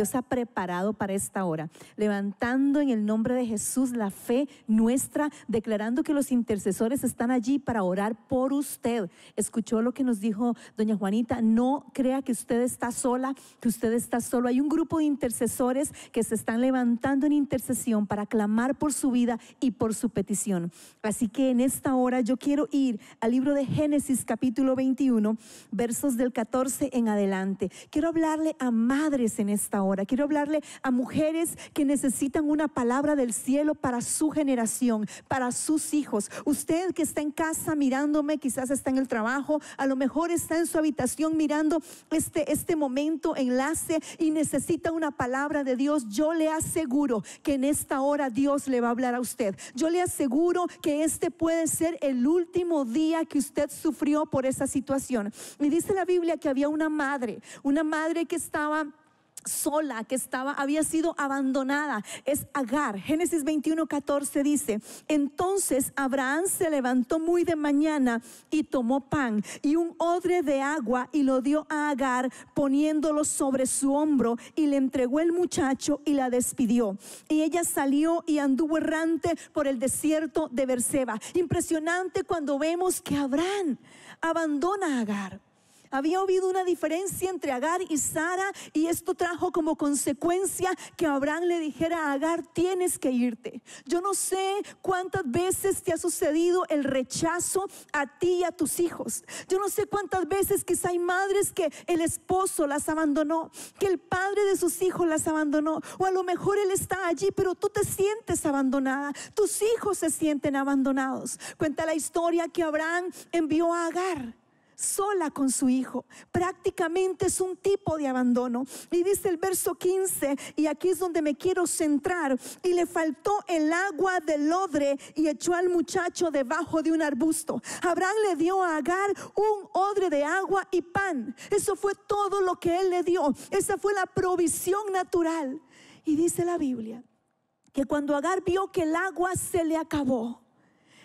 Dios ha preparado para esta hora. Levantando en el nombre de Jesús la fe nuestra, declarando que los intercesores están allí para orar por usted. Escuchó lo que nos dijo doña Juanita, no crea que usted está sola, que usted está solo. Hay un grupo de intercesores que se están levantando en intercesión para clamar por su vida y por su petición. Así que en esta hora yo quiero ir al libro de Génesis capítulo 21, versos del 14 en adelante. Quiero hablarle a madres en esta hora ahora. Quiero hablarle a mujeres que necesitan una palabra del cielo para su generación, para sus hijos. Usted que está en casa mirándome, quizás está en el trabajo, a lo mejor está en su habitación mirando este, este momento, enlace, y necesita una palabra de Dios. Yo le aseguro que en esta hora Dios le va a hablar a usted. Yo le aseguro que este puede ser el último día que usted sufrió por esa situación. Me dice la Biblia que había una madre, una madre que estaba sola que estaba había sido abandonada es Agar. Génesis 21, 14 dice, entonces Abraham se levantó muy de mañana y tomó pan y un odre de agua y lo dio a Agar poniéndolo sobre su hombro y le entregó el muchacho y la despidió. Y ella salió y anduvo errante por el desierto de Berseba. Impresionante cuando vemos que Abraham abandona a Agar había habido una diferencia entre Agar y Sara y esto trajo como consecuencia que Abraham le dijera a Agar, tienes que irte. Yo no sé cuántas veces te ha sucedido el rechazo a ti y a tus hijos. Yo no sé cuántas veces que hay madres que el esposo las abandonó, que el padre de sus hijos las abandonó, o a lo mejor él está allí, pero tú te sientes abandonada, tus hijos se sienten abandonados. Cuenta la historia que Abraham envió a Agar sola con su hijo. Prácticamente es un tipo de abandono. Y dice el verso 15, y aquí es donde me quiero centrar, y le faltó el agua del odre y echó al muchacho debajo de un arbusto. Abraham le dio a Agar un odre de agua y pan. Eso fue todo lo que él le dio. Esa fue la provisión natural. Y dice la Biblia que cuando Agar vio que el agua se le acabó,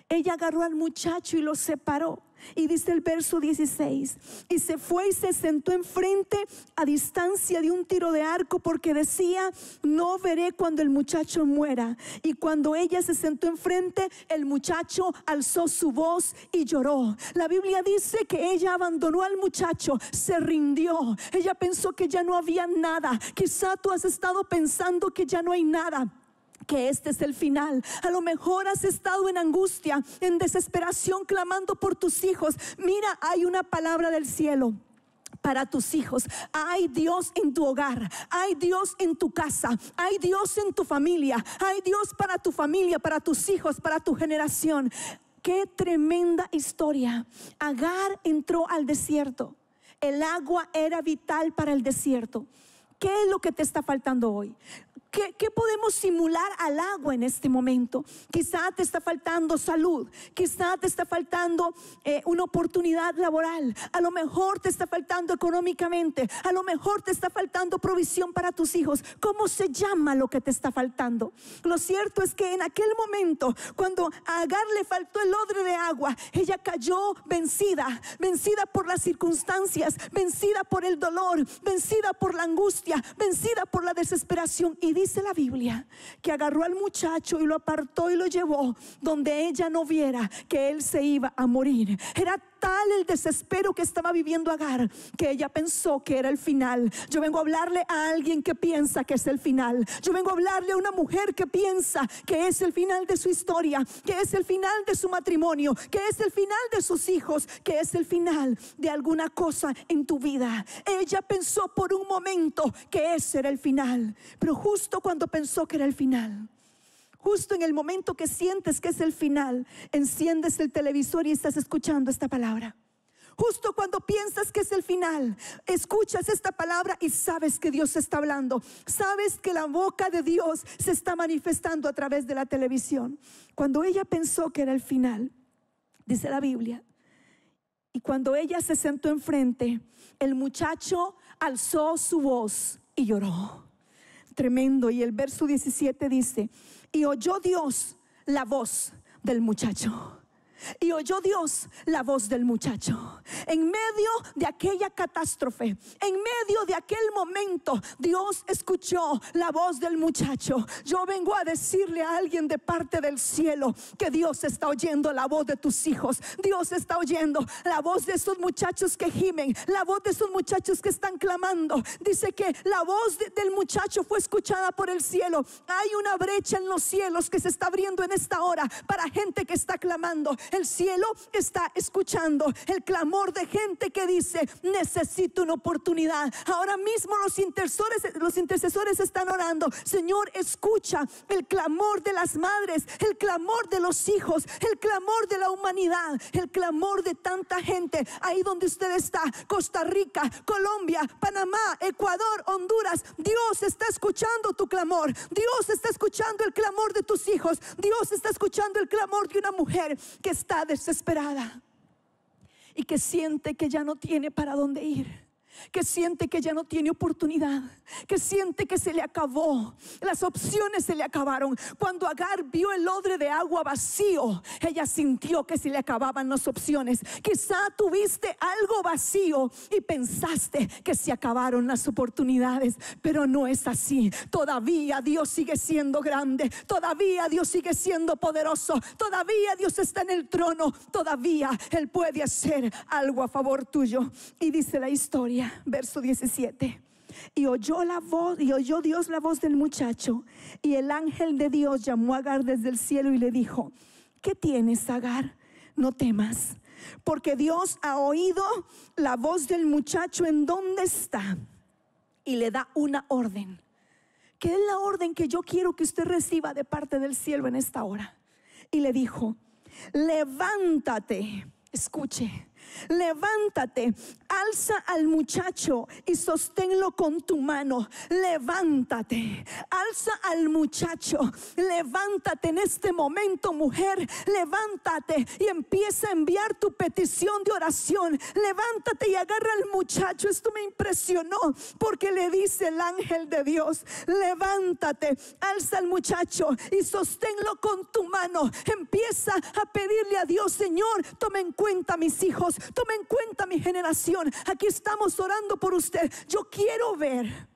ella agarró al muchacho y lo separó. Y dice el verso 16, y se fue y se sentó enfrente a distancia de un tiro de arco porque decía, no veré cuando el muchacho muera. Y cuando ella se sentó enfrente, el muchacho alzó su voz y lloró. La Biblia dice que ella abandonó al muchacho, se rindió. Ella pensó que ya no había nada. Quizá tú has estado pensando que ya no hay nada que este es el final. A lo mejor has estado en angustia, en desesperación, clamando por tus hijos. Mira, hay una palabra del cielo para tus hijos. Hay Dios en tu hogar, hay Dios en tu casa, hay Dios en tu familia, hay Dios para tu familia, para tus hijos, para tu generación. Qué tremenda historia. Agar entró al desierto. El agua era vital para el desierto. ¿Qué es lo que te está faltando hoy? ¿Qué, podemos simular al agua en este momento? Quizá te está faltando salud, quizá te está faltando eh, una oportunidad laboral, a lo mejor te está faltando económicamente, a lo mejor te está faltando provisión para tus hijos. ¿Cómo se llama lo que te está faltando? Lo cierto es que en aquel momento, cuando a Agar le faltó el odre de agua, ella cayó vencida, vencida por las circunstancias, vencida por el dolor, vencida por la angustia, vencida por la desesperación y dice, dice la Biblia que agarró al muchacho y lo apartó y lo llevó donde ella no viera que él se iba a morir. Era el desespero que estaba viviendo Agar que ella pensó que era el final. Yo vengo a hablarle a alguien que piensa que es el final. Yo vengo a hablarle a una mujer que piensa que es el final de su historia, que es el final de su matrimonio, que es el final de sus hijos, que es el final de alguna cosa en tu vida. Ella pensó por un momento que ese era el final, pero justo cuando pensó que era el final, Justo en el momento que sientes que es el final, enciendes el televisor y estás escuchando esta palabra. Justo cuando piensas que es el final, escuchas esta palabra y sabes que Dios está hablando. Sabes que la boca de Dios se está manifestando a través de la televisión. Cuando ella pensó que era el final, dice la Biblia, y cuando ella se sentó enfrente, el muchacho alzó su voz y lloró tremendo. Y el verso 17 dice, y oyó Dios la voz del muchacho. Y oyó Dios la voz del muchacho. En medio de aquella catástrofe, en medio de aquel momento, Dios escuchó la voz del muchacho. Yo vengo a decirle a alguien de parte del cielo que Dios está oyendo la voz de tus hijos. Dios está oyendo la voz de esos muchachos que gimen, la voz de esos muchachos que están clamando. Dice que la voz del muchacho fue escuchada por el cielo. Hay una brecha en los cielos que se está abriendo en esta hora para gente que está clamando el cielo está escuchando el clamor de gente que dice, necesito una oportunidad. Ahora mismo los intercesores, los intercesores están orando. Señor, escucha el clamor de las madres, el clamor de los hijos, el clamor de la humanidad, el clamor de tanta gente. Ahí donde usted está, Costa Rica, Colombia, Panamá, Ecuador, Honduras, Dios está escuchando tu clamor. Dios está escuchando el clamor de tus hijos. Dios está escuchando el clamor de una mujer que está desesperada y que siente que ya no tiene para dónde ir que siente que ya no tiene oportunidad, que siente que se le acabó, las opciones se le acabaron. Cuando Agar vio el odre de agua vacío, ella sintió que se le acababan las opciones. Quizá tuviste algo vacío y pensaste que se acabaron las oportunidades, pero no es así. Todavía Dios sigue siendo grande, todavía Dios sigue siendo poderoso, todavía Dios está en el trono, todavía Él puede hacer algo a favor tuyo. Y dice la historia verso 17. Y oyó la voz, y oyó Dios la voz del muchacho. Y el ángel de Dios llamó a Agar desde el cielo y le dijo: ¿Qué tienes, Agar? No temas, porque Dios ha oído la voz del muchacho en donde está. Y le da una orden, que es la orden que yo quiero que usted reciba de parte del cielo en esta hora. Y le dijo: Levántate, escuche Levántate, alza al muchacho y sosténlo con tu mano. Levántate, alza al muchacho. Levántate en este momento, mujer. Levántate y empieza a enviar tu petición de oración. Levántate y agarra al muchacho. Esto me impresionó porque le dice el ángel de Dios, levántate, alza al muchacho y sosténlo con tu mano. Empieza a pedirle a Dios, Señor, Tome en cuenta mis hijos Toma en cuenta mi generación. Aquí estamos orando por usted. Yo quiero ver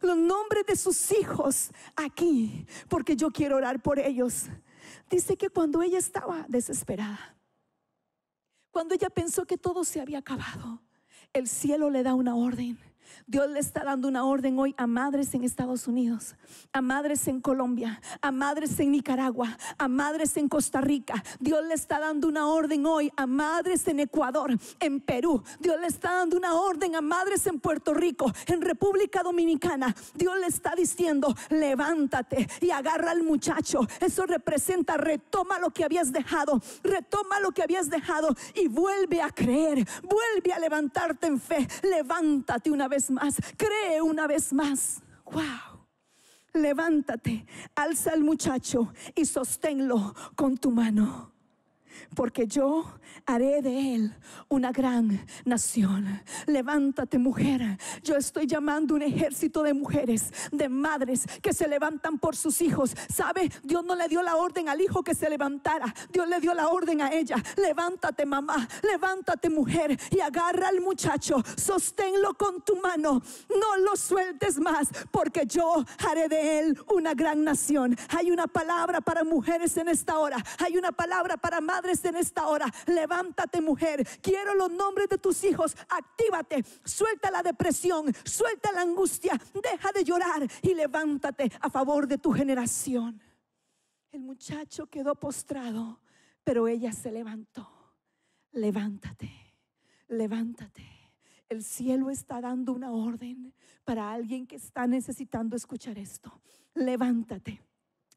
los nombres de sus hijos aquí, porque yo quiero orar por ellos. Dice que cuando ella estaba desesperada, cuando ella pensó que todo se había acabado, el cielo le da una orden. Dios le está dando una orden hoy a madres en Estados Unidos, a madres en Colombia, a madres en Nicaragua, a madres en Costa Rica. Dios le está dando una orden hoy a madres en Ecuador, en Perú. Dios le está dando una orden a madres en Puerto Rico, en República Dominicana. Dios le está diciendo, levántate y agarra al muchacho. Eso representa, retoma lo que habías dejado, retoma lo que habías dejado y vuelve a creer, vuelve a levantarte en fe, levántate una vez más, cree una vez más. ¡Wow! Levántate, alza al muchacho y sosténlo con tu mano porque yo haré de él una gran nación. Levántate mujer, yo estoy llamando un ejército de mujeres, de madres que se levantan por sus hijos. ¿Sabe? Dios no le dio la orden al hijo que se levantara, Dios le dio la orden a ella. Levántate mamá, levántate mujer y agarra al muchacho, sosténlo con tu mano, no lo sueltes más, porque yo haré de él una gran nación. Hay una palabra para mujeres en esta hora, hay una palabra para madres en esta hora, levántate mujer, quiero los nombres de tus hijos, actívate, suelta la depresión, suelta la angustia, deja de llorar y levántate a favor de tu generación. El muchacho quedó postrado, pero ella se levantó. Levántate, levántate. El cielo está dando una orden para alguien que está necesitando escuchar esto. Levántate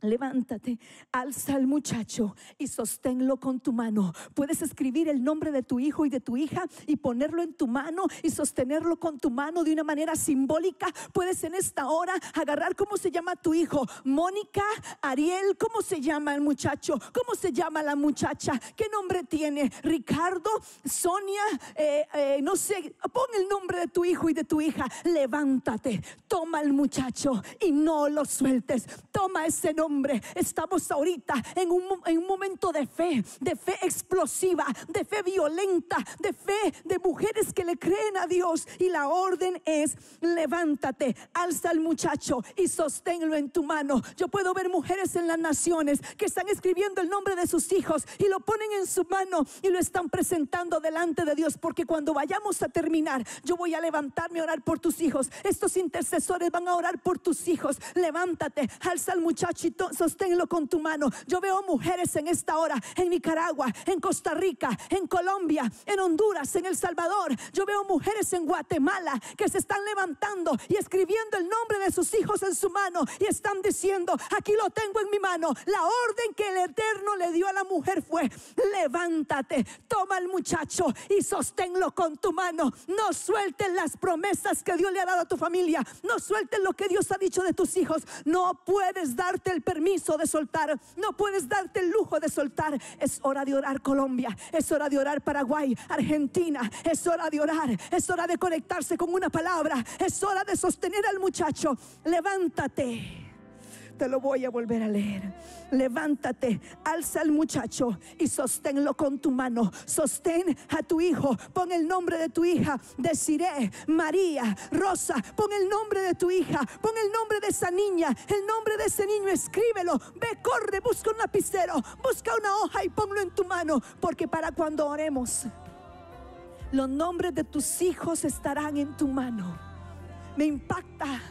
Levántate, alza al muchacho y sosténlo con tu mano. Puedes escribir el nombre de tu hijo y de tu hija y ponerlo en tu mano y sostenerlo con tu mano de una manera simbólica. Puedes en esta hora agarrar cómo se llama tu hijo. Mónica, Ariel, ¿cómo se llama el muchacho? ¿Cómo se llama la muchacha? ¿Qué nombre tiene? Ricardo, Sonia, eh, eh, no sé, pon el nombre de tu hijo y de tu hija. Levántate, toma al muchacho y no lo sueltes. Toma ese nombre hombre. Estamos ahorita en un, en un momento de fe, de fe explosiva, de fe violenta, de fe de mujeres que le creen a Dios. Y la orden es, levántate, alza al muchacho y sosténlo en tu mano. Yo puedo ver mujeres en las naciones que están escribiendo el nombre de sus hijos y lo ponen en su mano y lo están presentando delante de Dios. Porque cuando vayamos a terminar, yo voy a levantarme a orar por tus hijos. Estos intercesores van a orar por tus hijos. Levántate, alza al muchacho y sosténlo con tu mano. Yo veo mujeres en esta hora, en Nicaragua, en Costa Rica, en Colombia, en Honduras, en El Salvador. Yo veo mujeres en Guatemala que se están levantando y escribiendo el nombre de sus hijos en su mano y están diciendo, aquí lo tengo en mi mano. La orden que el Eterno le dio a la mujer fue, levántate, toma al muchacho y sosténlo con tu mano. No suelten las promesas que Dios le ha dado a tu familia. No suelten lo que Dios ha dicho de tus hijos. No puedes darte el permiso de soltar, no puedes darte el lujo de soltar. Es hora de orar Colombia, es hora de orar Paraguay, Argentina, es hora de orar, es hora de conectarse con una palabra, es hora de sostener al muchacho. Levántate te lo voy a volver a leer. Levántate, alza al muchacho y sosténlo con tu mano. Sostén a tu hijo, pon el nombre de tu hija, Deciré María, Rosa, pon el nombre de tu hija, pon el nombre de esa niña, el nombre de ese niño, escríbelo. Ve, corre, busca un lapicero, busca una hoja y ponlo en tu mano, porque para cuando oremos, los nombres de tus hijos estarán en tu mano. Me impacta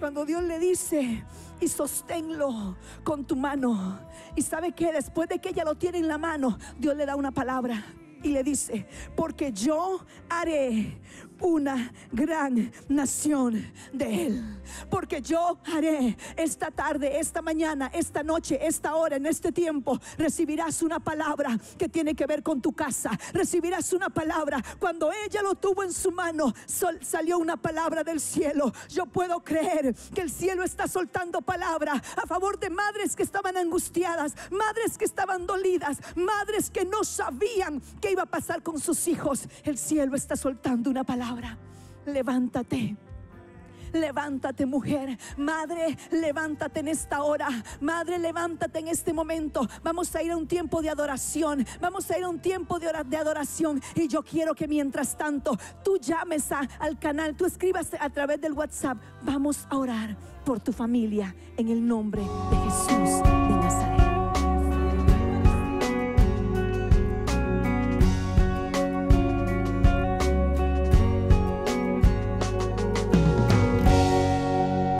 cuando Dios le dice, y sosténlo con tu mano. Y sabe que después de que ella lo tiene en la mano, Dios le da una palabra y le dice, porque yo haré una gran nación de Él. Porque yo haré esta tarde, esta mañana, esta noche, esta hora, en este tiempo, recibirás una palabra que tiene que ver con tu casa. Recibirás una palabra. Cuando ella lo tuvo en su mano, salió una palabra del cielo. Yo puedo creer que el cielo está soltando palabra a favor de madres que estaban angustiadas, madres que estaban dolidas, madres que no sabían qué iba a pasar con sus hijos. El cielo está soltando una palabra. Ahora Levántate. Levántate mujer, madre, levántate en esta hora, madre, levántate en este momento. Vamos a ir a un tiempo de adoración, vamos a ir a un tiempo de, de adoración. Y yo quiero que mientras tanto tú llames a, al canal, tú escribas a través del WhatsApp. Vamos a orar por tu familia en el nombre de Jesús de Nazaret.